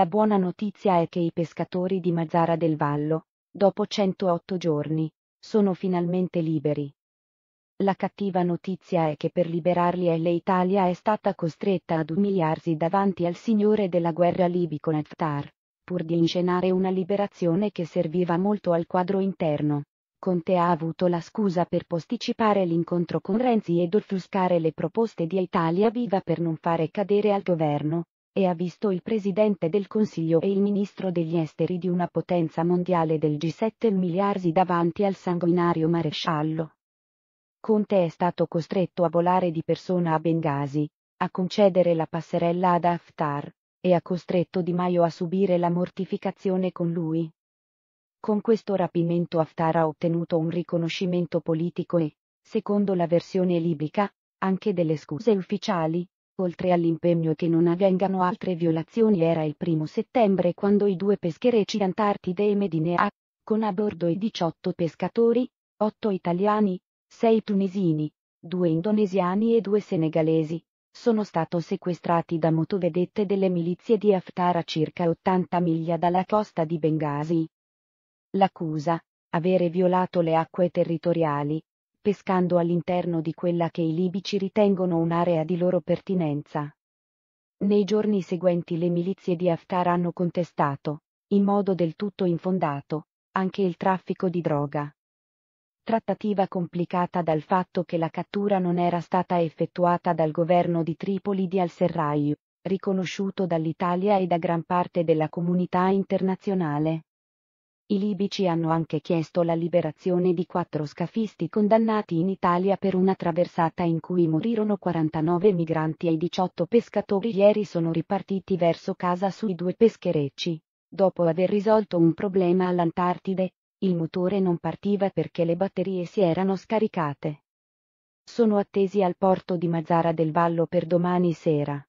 La buona notizia è che i pescatori di Mazzara del Vallo, dopo 108 giorni, sono finalmente liberi. La cattiva notizia è che per liberarli l'Italia è stata costretta ad umiliarsi davanti al signore della guerra libico Neftar, pur di inscenare una liberazione che serviva molto al quadro interno. Conte ha avuto la scusa per posticipare l'incontro con Renzi ed offuscare le proposte di Italia Viva per non fare cadere al governo, e ha visto il Presidente del Consiglio e il Ministro degli Esteri di una potenza mondiale del G7 miliardi davanti al sanguinario maresciallo. Conte è stato costretto a volare di persona a Bengasi, a concedere la passerella ad Haftar, e ha costretto Di Maio a subire la mortificazione con lui. Con questo rapimento Haftar ha ottenuto un riconoscimento politico e, secondo la versione libica, anche delle scuse ufficiali, oltre all'impegno che non avvengano altre violazioni era il primo settembre quando i due pescherecci Antartide e Medinea, con a bordo i 18 pescatori, 8 italiani, 6 tunisini, 2 indonesiani e 2 senegalesi, sono stati sequestrati da motovedette delle milizie di Haftar a circa 80 miglia dalla costa di Bengasi. L'accusa, avere violato le acque territoriali, pescando all'interno di quella che i libici ritengono un'area di loro pertinenza. Nei giorni seguenti le milizie di Haftar hanno contestato, in modo del tutto infondato, anche il traffico di droga. Trattativa complicata dal fatto che la cattura non era stata effettuata dal governo di Tripoli di al-Serraj, riconosciuto dall'Italia e da gran parte della comunità internazionale. I libici hanno anche chiesto la liberazione di quattro scafisti condannati in Italia per una traversata in cui morirono 49 migranti e 18 pescatori ieri sono ripartiti verso casa sui due pescherecci. Dopo aver risolto un problema all'Antartide, il motore non partiva perché le batterie si erano scaricate. Sono attesi al porto di Mazzara del Vallo per domani sera.